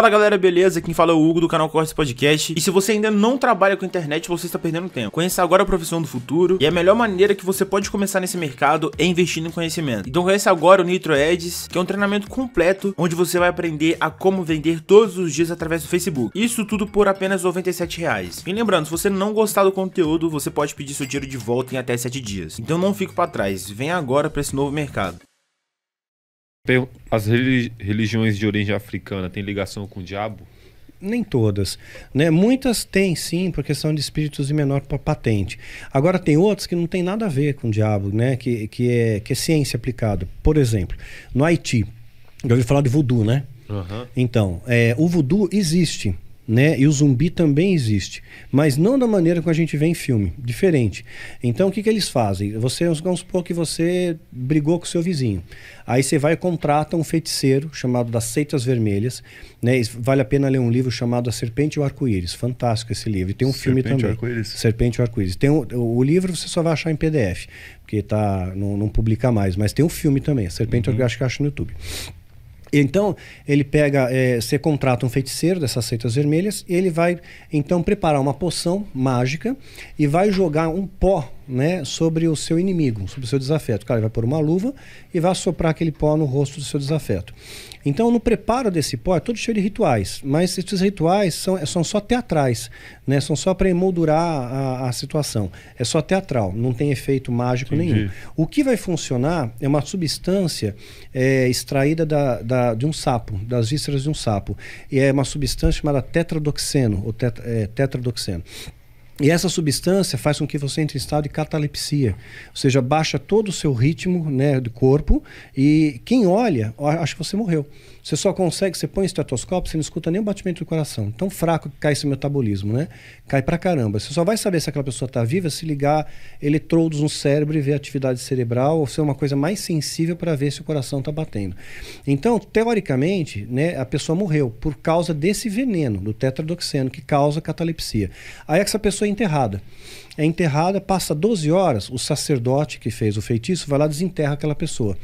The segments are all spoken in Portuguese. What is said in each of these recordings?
Fala galera, beleza? Quem fala é o Hugo do canal Cortes Podcast. E se você ainda não trabalha com internet, você está perdendo tempo. Conheça agora a profissão do futuro e a melhor maneira que você pode começar nesse mercado é investindo em conhecimento. Então conheça agora o Nitro Ads, que é um treinamento completo onde você vai aprender a como vender todos os dias através do Facebook. Isso tudo por apenas R$ 97 reais. E lembrando, se você não gostar do conteúdo, você pode pedir seu dinheiro de volta em até 7 dias. Então não fique para trás, vem agora para esse novo mercado as religiões de origem africana têm ligação com o diabo? Nem todas. Né? Muitas têm sim, por questão de espíritos de menor patente. Agora tem outras que não tem nada a ver com o diabo, né? que, que, é, que é ciência aplicada. Por exemplo, no Haiti, eu ouvi falar de voodoo, né? Uhum. Então, é, o voodoo existe né? E o zumbi também existe, mas não da maneira como a gente vê em filme, diferente. Então o que, que eles fazem? Você vamos supor que você brigou com seu vizinho, aí você vai e contrata um feiticeiro chamado das Seitas Vermelhas, né? Vale a pena ler um livro chamado A Serpente e o Arco-Íris, fantástico esse livro. E tem um Serpente filme também. Arco-íris. Serpente e o Arco-Íris. um, o livro você só vai achar em PDF, porque tá não, não publica mais, mas tem um filme também, A Serpente uhum. eu acho que acho no YouTube. Então, ele pega, é, você contrata um feiticeiro dessas seitas vermelhas, e ele vai então preparar uma poção mágica e vai jogar um pó né, sobre o seu inimigo, sobre o seu desafeto. O Cara, vai pôr uma luva e vai soprar aquele pó no rosto do seu desafeto. Então, no preparo desse pó, é todo cheio de rituais, mas esses rituais são, é, são só teatrais, né? são só para emoldurar a, a, situação. É só teatral, não tem efeito mágico Entendi. nenhum. O que vai funcionar é uma substância é, extraída da, da, de um sapo, das vísceras de um sapo. E é uma substância chamada tetradoxeno, ou tet, é, tetradoxeno. E essa substância faz com que você entre em estado de catalepsia, ou seja, baixa todo o seu ritmo né, do corpo e quem olha, acha que você morreu. Você só consegue, você põe estetoscópio, você não escuta nem o batimento do coração. Tão fraco que cai esse metabolismo, né? Cai pra caramba. Você só vai saber se aquela pessoa tá viva se ligar eletrodos no cérebro e ver a atividade cerebral ou ser uma coisa mais sensível para ver se o coração tá batendo. Então, teoricamente, né, a pessoa morreu por causa desse veneno, do tetradoxeno, que causa catalepsia. Aí é que essa pessoa enterrada. É enterrada, passa 12 horas, o sacerdote que fez o feitiço vai lá desenterra aquela pessoa.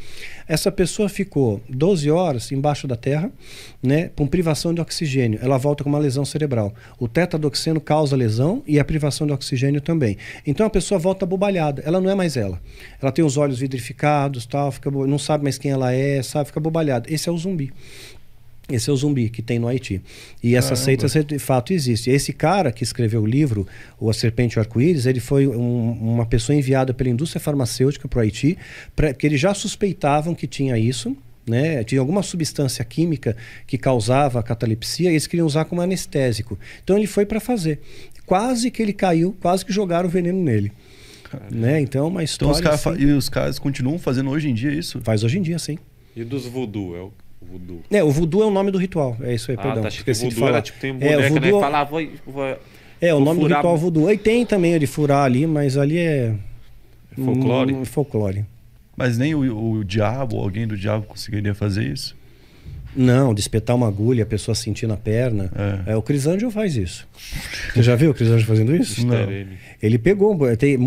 Essa pessoa ficou 12 horas embaixo da terra, né, com privação de oxigênio. Ela volta com uma lesão cerebral. O tetadoxeno causa lesão e a privação de oxigênio também. Então a pessoa volta bobalhada, ela não é mais ela. Ela tem os olhos vidrificados, tal, fica, não sabe mais quem ela é, sabe, fica bobalhada. Esse é o zumbi. Esse é o zumbi que tem no Haiti. E essa seita de fato existe. Esse cara que escreveu o livro, O A Serpente e o Arco-Íris, ele foi um, uma pessoa enviada pela indústria farmacêutica para o Haiti, pra, porque eles já suspeitavam que tinha isso. Né? Tinha alguma substância química que causava a catalepsia e eles queriam usar como anestésico. Então ele foi para fazer. Quase que ele caiu, quase que jogaram o veneno nele. Né? Então, uma história. Então, os cara, assim... E os caras continuam fazendo hoje em dia isso? Faz hoje em dia, sim. E dos voodoo? É o o É, o voodoo é o nome do ritual. É isso aí, ah, perdão. Tá, tipo, esqueci voodoo de é falar. Era, tipo, tem um boneca, é, o né, voodoo... né? Fala, ah, vou, vou, é, é o nome furar... do ritual voodoo. E tem também o de furar ali, mas ali é... Folclore? Um, folclore. Mas nem o, o diabo, alguém do diabo conseguiria fazer isso? Não, de espetar uma agulha, a pessoa sentir na perna. É. é o Crisângel faz isso. Você já viu o Crisângel fazendo isso? Não. Ele pegou, tem,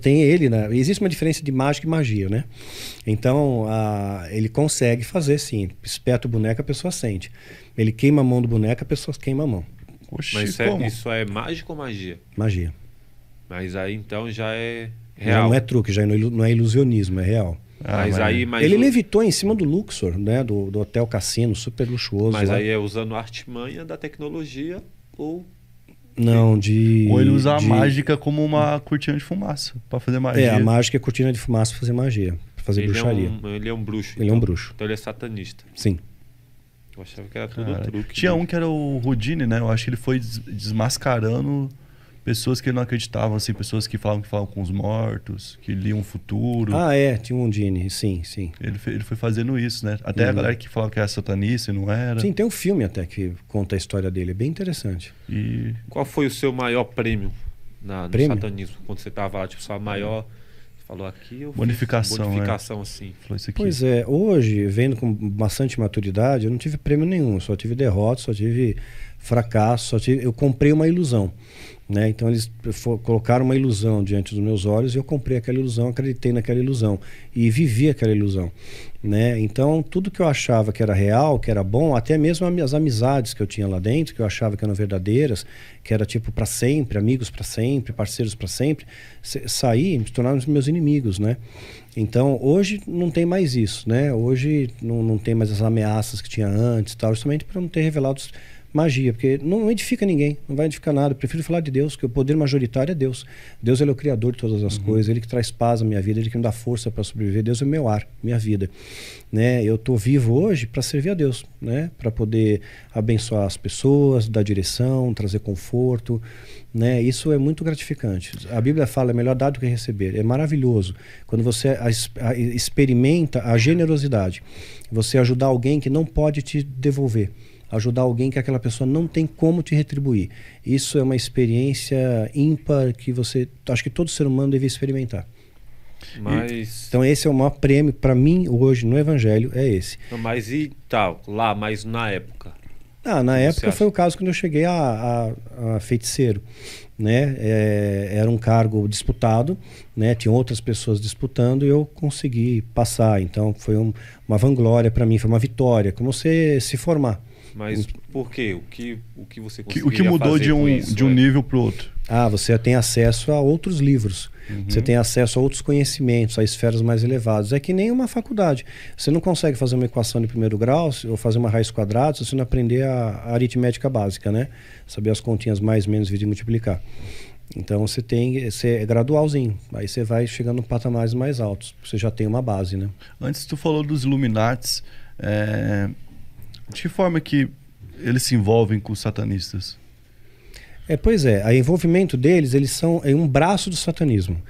tem ele, né? Existe uma diferença de mágica e magia, né? Então, a, ele consegue fazer sim. Espeta o boneco, a pessoa sente. Ele queima a mão do boneco, a pessoa queima a mão. Oxi, Mas isso é, isso é mágico ou magia? Magia. Mas aí então já é real. não é truque, já é não é ilusionismo, é real. Ah, mas, aí, é. mas ele o... levitou em cima do Luxor, né? Do, do hotel cassino, super luxuoso. Mas lá. aí é usando a artimanha da tecnologia ou. Não, de. Ou ele usa de... a mágica como uma cortina de fumaça para fazer magia. É, a mágica é cortina de fumaça para fazer magia, pra fazer ele é bruxaria. É um, ele é um bruxo. Ele então. é um então? bruxo. Então ele é satanista. Sim. Eu achava que era tudo Cara, truque. Tinha né? um que era o Rodine, né? Eu acho que ele foi desmascarando pessoas que não acreditavam, assim, pessoas que falavam que falavam com os mortos, que liam o futuro. Ah, é, tinha um Dini, sim, sim. Ele, ele foi fazendo isso, né? Até uhum. a galera que falava que era satanista e não era. Sim, tem um filme até que conta a história dele, é bem interessante. E qual foi o seu maior prêmio na, no prêmio? satanismo? Quando você estava lá, tipo, sua maior falou aqui Modificação, bonificação né? bonificação é. assim pois é hoje vendo com bastante maturidade eu não tive prêmio nenhum só tive derrota só tive fracasso só tive eu comprei uma ilusão né? Então eles colocaram uma ilusão diante dos meus olhos e eu comprei aquela ilusão, acreditei naquela ilusão e vivi aquela ilusão. Né? Então tudo que eu achava que era real, que era bom, até mesmo as amizades que eu tinha lá dentro, que eu achava que eram verdadeiras, que era tipo para sempre, amigos para sempre, parceiros para sempre, saí, se tornaram meus inimigos, né? Então hoje não tem mais isso, né? Hoje não, não tem mais as ameaças que tinha antes, tal, justamente para não ter revelado magia, porque não edifica ninguém, não vai edificar nada. Eu prefiro falar de Deus, que o poder majoritário é Deus. Deus ele é o criador de todas as uhum. coisas, ele que traz paz à minha vida, ele que me dá força para sobreviver. Deus é meu ar, minha vida, né? Eu estou vivo hoje para servir a Deus, né? Para poder abençoar as pessoas, dar direção, trazer conforto, né? Isso é muito gratificante. A Bíblia fala é melhor dar do que receber. É maravilhoso quando você a, a, experimenta a generosidade. Você ajudar alguém que não pode te devolver ajudar alguém que aquela pessoa não tem como te retribuir. Isso é uma experiência ímpar que você, acho que todo ser humano deve experimentar. Mas... Então esse é o maior prêmio para mim hoje no Evangelho é esse. Mas e tal tá, lá, mas na época? Ah, na época foi o caso quando eu cheguei a, a, a feiticeiro, né? É, era um cargo disputado, né? Tinha outras pessoas disputando e eu consegui passar. Então foi um, uma vanglória para mim, foi uma vitória, como você se formar. Mas por quê? O que, o que você conseguiu? O que mudou de um, isso, de é? um nível para o outro? Ah, você tem acesso a outros livros. Uhum. Você tem acesso a outros conhecimentos, a esferas mais elevadas. É que nem uma faculdade. Você não consegue fazer uma equação de primeiro grau ou fazer uma raiz quadrada se você não aprender a, a aritmética básica, né? Saber as continhas mais, menos, dividir e multiplicar. Então você tem, você é gradualzinho. Aí você vai chegando em patamares mais altos. Você já tem uma base, né? Antes tu falou dos Illuminates. É... Eh, de que forma que eles se envolvem com os satanistas? É, pois é, o envolvimento deles, eles são é um braço do satanismo.